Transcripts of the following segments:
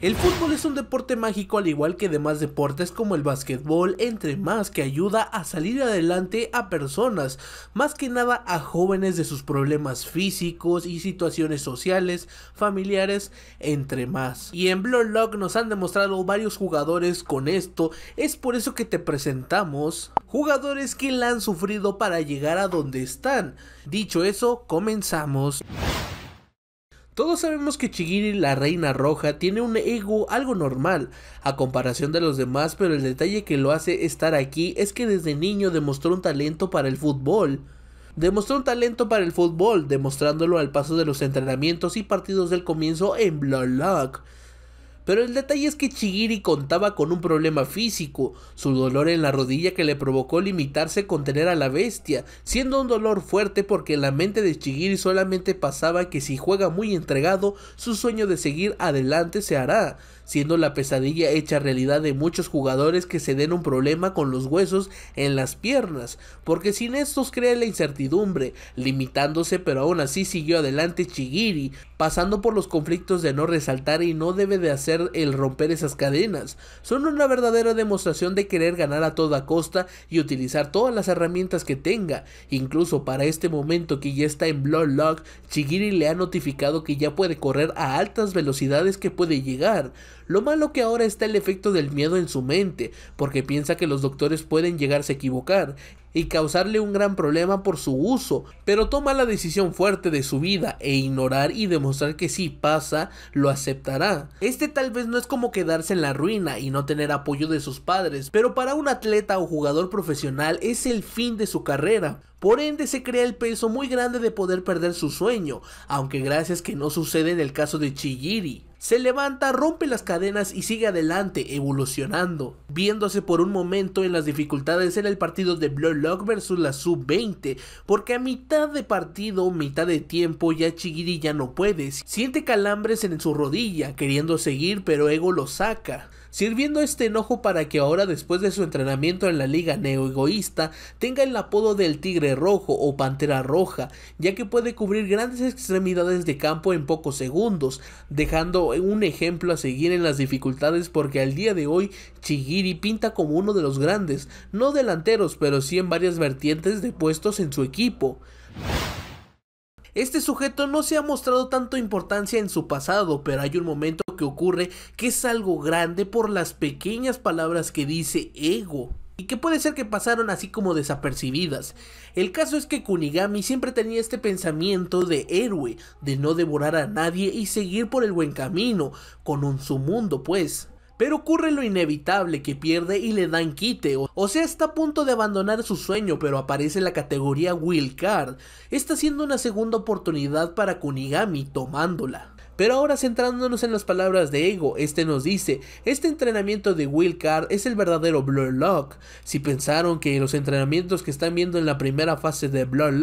El fútbol es un deporte mágico al igual que demás deportes como el básquetbol, entre más que ayuda a salir adelante a personas, más que nada a jóvenes de sus problemas físicos y situaciones sociales, familiares, entre más. Y en Bloodlock nos han demostrado varios jugadores con esto, es por eso que te presentamos jugadores que la han sufrido para llegar a donde están. Dicho eso, comenzamos. Todos sabemos que Chigiri, la reina roja, tiene un ego algo normal a comparación de los demás, pero el detalle que lo hace estar aquí es que desde niño demostró un talento para el fútbol. Demostró un talento para el fútbol, demostrándolo al paso de los entrenamientos y partidos del comienzo en Blalock. Pero el detalle es que Chigiri contaba con un problema físico, su dolor en la rodilla que le provocó limitarse con tener a la bestia, siendo un dolor fuerte porque en la mente de Chigiri solamente pasaba que si juega muy entregado, su sueño de seguir adelante se hará, siendo la pesadilla hecha realidad de muchos jugadores que se den un problema con los huesos en las piernas, porque sin estos crea la incertidumbre, limitándose pero aún así siguió adelante Chigiri, pasando por los conflictos de no resaltar y no debe de hacer el romper esas cadenas. Son una verdadera demostración de querer ganar a toda costa y utilizar todas las herramientas que tenga. Incluso para este momento que ya está en Bloodlock, Chigiri le ha notificado que ya puede correr a altas velocidades que puede llegar. Lo malo que ahora está el efecto del miedo en su mente, porque piensa que los doctores pueden llegarse a equivocar y causarle un gran problema por su uso, pero toma la decisión fuerte de su vida e ignorar y demostrar que si pasa, lo aceptará. Este tal vez no es como quedarse en la ruina y no tener apoyo de sus padres, pero para un atleta o jugador profesional es el fin de su carrera. Por ende se crea el peso muy grande de poder perder su sueño, aunque gracias que no sucede en el caso de Chigiri. Se levanta, rompe las cadenas y sigue adelante, evolucionando, viéndose por un momento en las dificultades en el partido de Bloodlock Lock versus la Sub-20, porque a mitad de partido, mitad de tiempo, ya Chigiri ya no puede, siente calambres en su rodilla, queriendo seguir pero Ego lo saca sirviendo este enojo para que ahora después de su entrenamiento en la liga neoegoísta tenga el apodo del Tigre Rojo o Pantera Roja, ya que puede cubrir grandes extremidades de campo en pocos segundos, dejando un ejemplo a seguir en las dificultades porque al día de hoy Chigiri pinta como uno de los grandes, no delanteros, pero sí en varias vertientes de puestos en su equipo. Este sujeto no se ha mostrado tanto importancia en su pasado, pero hay un momento que ocurre que es algo grande por las pequeñas palabras que dice ego y que puede ser que pasaron así como desapercibidas. El caso es que Kunigami siempre tenía este pensamiento de héroe, de no devorar a nadie y seguir por el buen camino, con un su mundo pues. Pero ocurre lo inevitable que pierde y le dan quite, o sea está a punto de abandonar su sueño pero aparece la categoría Will Card, está siendo una segunda oportunidad para Kunigami tomándola. Pero ahora centrándonos en las palabras de Ego, este nos dice, este entrenamiento de Will Card es el verdadero Blur Si pensaron que los entrenamientos que están viendo en la primera fase de Blur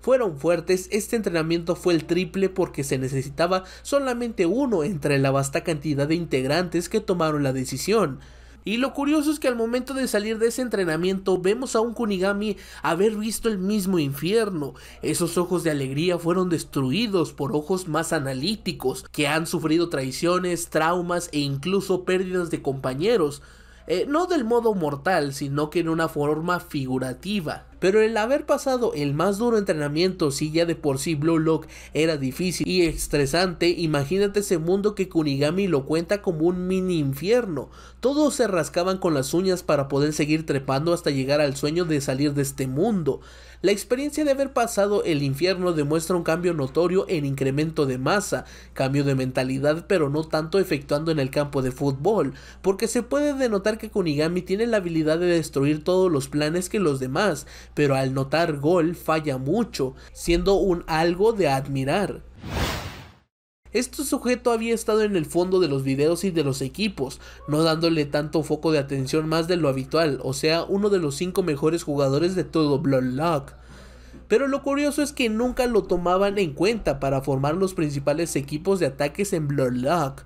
fueron fuertes, este entrenamiento fue el triple porque se necesitaba solamente uno entre la vasta cantidad de integrantes que tomaron la decisión. Y lo curioso es que al momento de salir de ese entrenamiento vemos a un Kunigami haber visto el mismo infierno. Esos ojos de alegría fueron destruidos por ojos más analíticos, que han sufrido traiciones, traumas e incluso pérdidas de compañeros. Eh, no del modo mortal, sino que en una forma figurativa pero el haber pasado el más duro entrenamiento, si ya de por sí Blue Lock era difícil y estresante, imagínate ese mundo que Kunigami lo cuenta como un mini infierno. Todos se rascaban con las uñas para poder seguir trepando hasta llegar al sueño de salir de este mundo. La experiencia de haber pasado el infierno demuestra un cambio notorio en incremento de masa, cambio de mentalidad pero no tanto efectuando en el campo de fútbol, porque se puede denotar que Kunigami tiene la habilidad de destruir todos los planes que los demás, pero al notar gol falla mucho, siendo un algo de admirar. Este sujeto había estado en el fondo de los videos y de los equipos, no dándole tanto foco de atención más de lo habitual, o sea, uno de los 5 mejores jugadores de todo Bloodlock. Pero lo curioso es que nunca lo tomaban en cuenta para formar los principales equipos de ataques en Bloodlock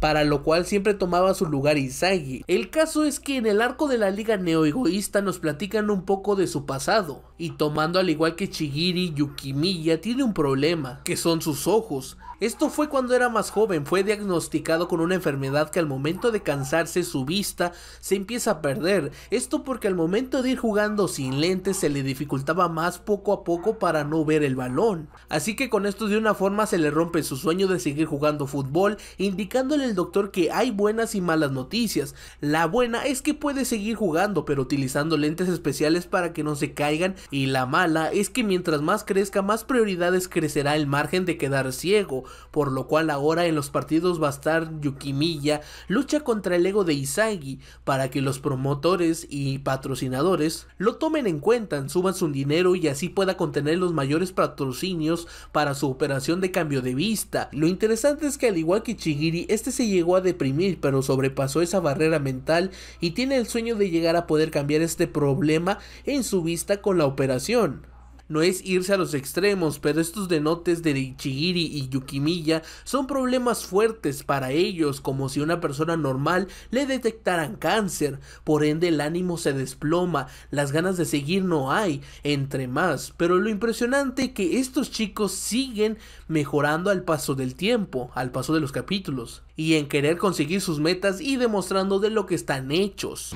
para lo cual siempre tomaba su lugar Izagi. El caso es que en el arco de la liga neoegoísta nos platican un poco de su pasado, y tomando al igual que Chigiri, Yukimiya tiene un problema, que son sus ojos. Esto fue cuando era más joven, fue diagnosticado con una enfermedad que al momento de cansarse su vista se empieza a perder, esto porque al momento de ir jugando sin lentes se le dificultaba más poco a poco para no ver el balón. Así que con esto de una forma se le rompe su sueño de seguir jugando fútbol, indicándole el doctor que hay buenas y malas noticias. La buena es que puede seguir jugando, pero utilizando lentes especiales para que no se caigan, y la mala es que mientras más crezca, más prioridades crecerá el margen de quedar ciego, por lo cual ahora en los partidos va a estar Yukimiya, lucha contra el ego de Isagi, para que los promotores y patrocinadores lo tomen en cuenta, suban su dinero y así pueda contener los mayores patrocinios para su operación de cambio de vista. Lo interesante es que al igual que Chigiri, este se llegó a deprimir, pero sobrepasó esa barrera mental y tiene el sueño de llegar a poder cambiar este problema en su vista con la operación. No es irse a los extremos, pero estos denotes de Ichigiri y Yukimiya son problemas fuertes para ellos, como si una persona normal le detectaran cáncer. Por ende, el ánimo se desploma, las ganas de seguir no hay, entre más. Pero lo impresionante es que estos chicos siguen mejorando al paso del tiempo, al paso de los capítulos, y en querer conseguir sus metas y demostrando de lo que están hechos.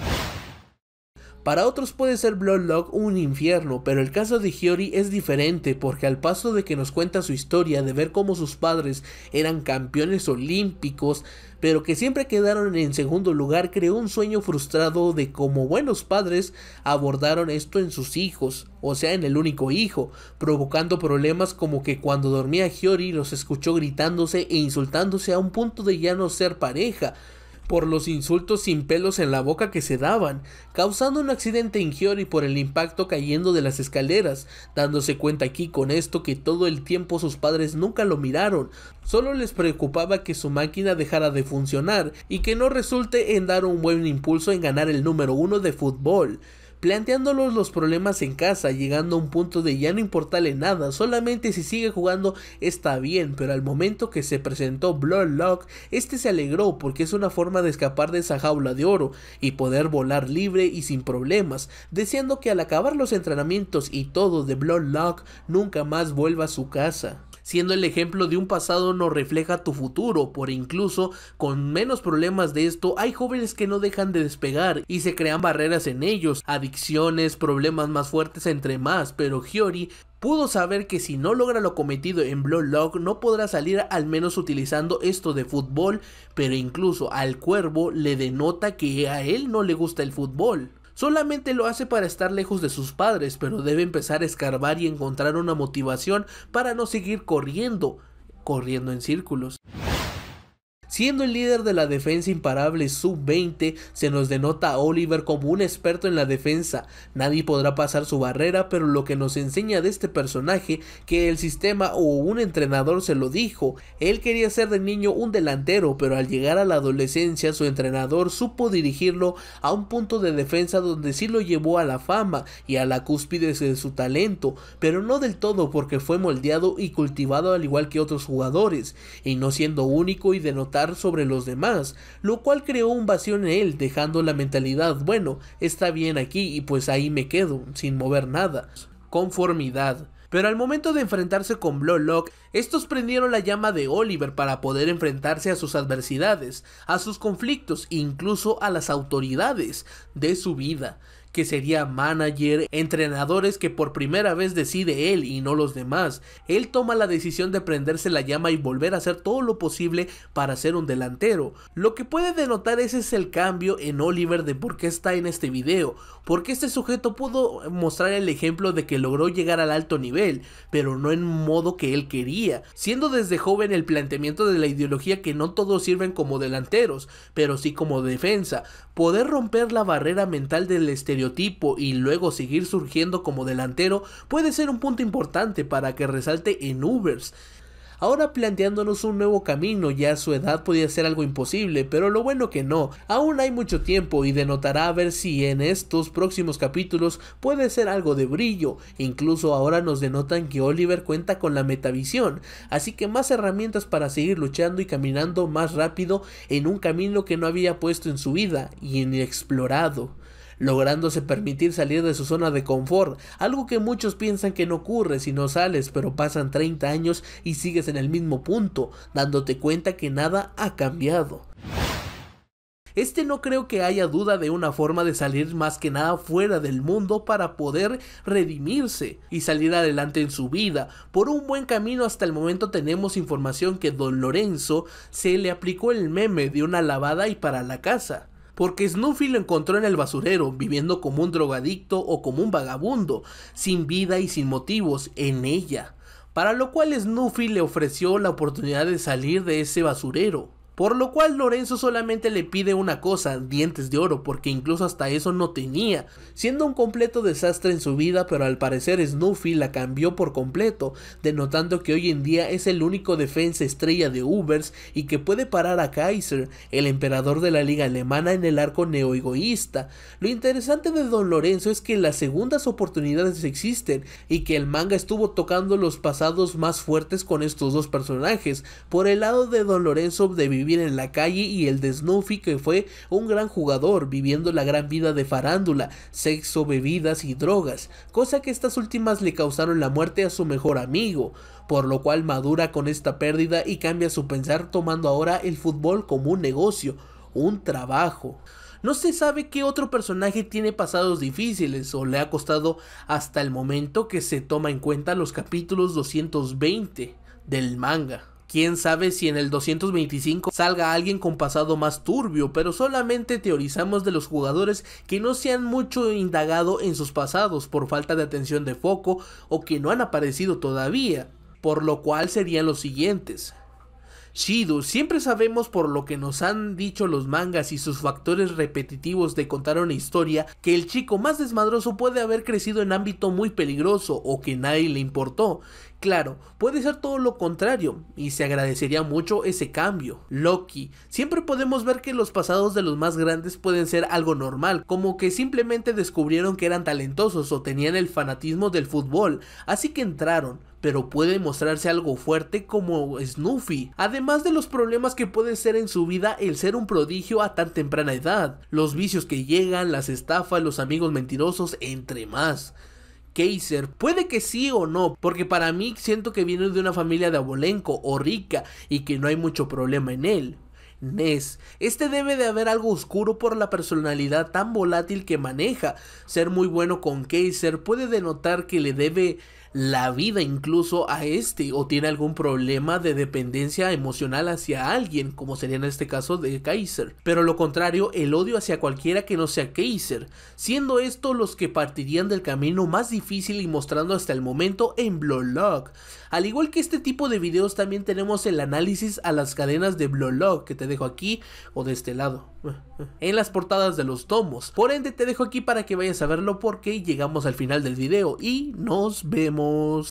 Para otros puede ser Bloodlock un infierno, pero el caso de Hiyori es diferente porque al paso de que nos cuenta su historia de ver cómo sus padres eran campeones olímpicos, pero que siempre quedaron en segundo lugar, creó un sueño frustrado de cómo buenos padres abordaron esto en sus hijos, o sea, en el único hijo, provocando problemas como que cuando dormía Hiyori los escuchó gritándose e insultándose a un punto de ya no ser pareja, por los insultos sin pelos en la boca que se daban, causando un accidente en y por el impacto cayendo de las escaleras, dándose cuenta aquí con esto que todo el tiempo sus padres nunca lo miraron, solo les preocupaba que su máquina dejara de funcionar y que no resulte en dar un buen impulso en ganar el número uno de fútbol planteándolos los problemas en casa, llegando a un punto de ya no importarle nada, solamente si sigue jugando está bien, pero al momento que se presentó Bloodlock, este se alegró porque es una forma de escapar de esa jaula de oro y poder volar libre y sin problemas, deseando que al acabar los entrenamientos y todo de Bloodlock nunca más vuelva a su casa siendo el ejemplo de un pasado no refleja tu futuro, por incluso con menos problemas de esto hay jóvenes que no dejan de despegar y se crean barreras en ellos, adicciones, problemas más fuertes entre más, pero Hyori pudo saber que si no logra lo cometido en Bloodlock no podrá salir al menos utilizando esto de fútbol, pero incluso al cuervo le denota que a él no le gusta el fútbol. Solamente lo hace para estar lejos de sus padres, pero debe empezar a escarbar y encontrar una motivación para no seguir corriendo, corriendo en círculos. Siendo el líder de la defensa imparable sub-20, se nos denota a Oliver como un experto en la defensa. Nadie podrá pasar su barrera, pero lo que nos enseña de este personaje, que el sistema o un entrenador se lo dijo. Él quería ser de niño un delantero, pero al llegar a la adolescencia su entrenador supo dirigirlo a un punto de defensa donde sí lo llevó a la fama y a la cúspide de su talento, pero no del todo porque fue moldeado y cultivado al igual que otros jugadores, y no siendo único y denotado sobre los demás, lo cual creó un vacío en él, dejando la mentalidad, bueno, está bien aquí y pues ahí me quedo, sin mover nada. Conformidad. Pero al momento de enfrentarse con Lock, estos prendieron la llama de Oliver para poder enfrentarse a sus adversidades, a sus conflictos, e incluso a las autoridades de su vida que sería manager, entrenadores que por primera vez decide él y no los demás. Él toma la decisión de prenderse la llama y volver a hacer todo lo posible para ser un delantero. Lo que puede denotar ese es el cambio en Oliver de por qué está en este video, porque este sujeto pudo mostrar el ejemplo de que logró llegar al alto nivel, pero no en modo que él quería, siendo desde joven el planteamiento de la ideología que no todos sirven como delanteros, pero sí como defensa, poder romper la barrera mental del tipo y luego seguir surgiendo como delantero puede ser un punto importante para que resalte en Ubers. Ahora planteándonos un nuevo camino, ya su edad podía ser algo imposible, pero lo bueno que no, aún hay mucho tiempo y denotará a ver si en estos próximos capítulos puede ser algo de brillo, incluso ahora nos denotan que Oliver cuenta con la metavisión, así que más herramientas para seguir luchando y caminando más rápido en un camino que no había puesto en su vida y inexplorado lográndose permitir salir de su zona de confort, algo que muchos piensan que no ocurre si no sales, pero pasan 30 años y sigues en el mismo punto, dándote cuenta que nada ha cambiado. Este no creo que haya duda de una forma de salir más que nada fuera del mundo para poder redimirse y salir adelante en su vida. Por un buen camino hasta el momento tenemos información que Don Lorenzo se le aplicó el meme de una lavada y para la casa porque Snuffy lo encontró en el basurero, viviendo como un drogadicto o como un vagabundo, sin vida y sin motivos, en ella. Para lo cual Snuffy le ofreció la oportunidad de salir de ese basurero. Por lo cual Lorenzo solamente le pide una cosa, dientes de oro, porque incluso hasta eso no tenía, siendo un completo desastre en su vida, pero al parecer Snuffy la cambió por completo, denotando que hoy en día es el único defensa estrella de Ubers y que puede parar a Kaiser, el emperador de la liga alemana en el arco neoegoísta. Lo interesante de Don Lorenzo es que las segundas oportunidades existen y que el manga estuvo tocando los pasados más fuertes con estos dos personajes. Por el lado de Don Lorenzo de vivir viene en la calle y el de Snuffy que fue un gran jugador viviendo la gran vida de farándula, sexo, bebidas y drogas, cosa que estas últimas le causaron la muerte a su mejor amigo, por lo cual madura con esta pérdida y cambia su pensar tomando ahora el fútbol como un negocio, un trabajo. No se sabe qué otro personaje tiene pasados difíciles o le ha costado hasta el momento que se toma en cuenta los capítulos 220 del manga. Quién sabe si en el 225 salga alguien con pasado más turbio, pero solamente teorizamos de los jugadores que no se han mucho indagado en sus pasados por falta de atención de foco o que no han aparecido todavía, por lo cual serían los siguientes. Shido, siempre sabemos por lo que nos han dicho los mangas y sus factores repetitivos de contar una historia que el chico más desmadroso puede haber crecido en ámbito muy peligroso o que nadie le importó. Claro, puede ser todo lo contrario, y se agradecería mucho ese cambio. Loki, siempre podemos ver que los pasados de los más grandes pueden ser algo normal, como que simplemente descubrieron que eran talentosos o tenían el fanatismo del fútbol, así que entraron, pero puede mostrarse algo fuerte como Snoopy, además de los problemas que puede ser en su vida el ser un prodigio a tan temprana edad, los vicios que llegan, las estafas, los amigos mentirosos, entre más. Kaiser. Puede que sí o no, porque para mí siento que viene de una familia de abolenco o rica y que no hay mucho problema en él. Nes Este debe de haber algo oscuro por la personalidad tan volátil que maneja. Ser muy bueno con Kaiser puede denotar que le debe la vida incluso a este o tiene algún problema de dependencia emocional hacia alguien, como sería en este caso de Kaiser. Pero lo contrario, el odio hacia cualquiera que no sea Kaiser, siendo estos los que partirían del camino más difícil y mostrando hasta el momento en Blowlock. Al igual que este tipo de videos también tenemos el análisis a las cadenas de Blolock que te dejo aquí o de este lado en las portadas de los tomos. Por ende te dejo aquí para que vayas a verlo porque llegamos al final del video y nos vemos.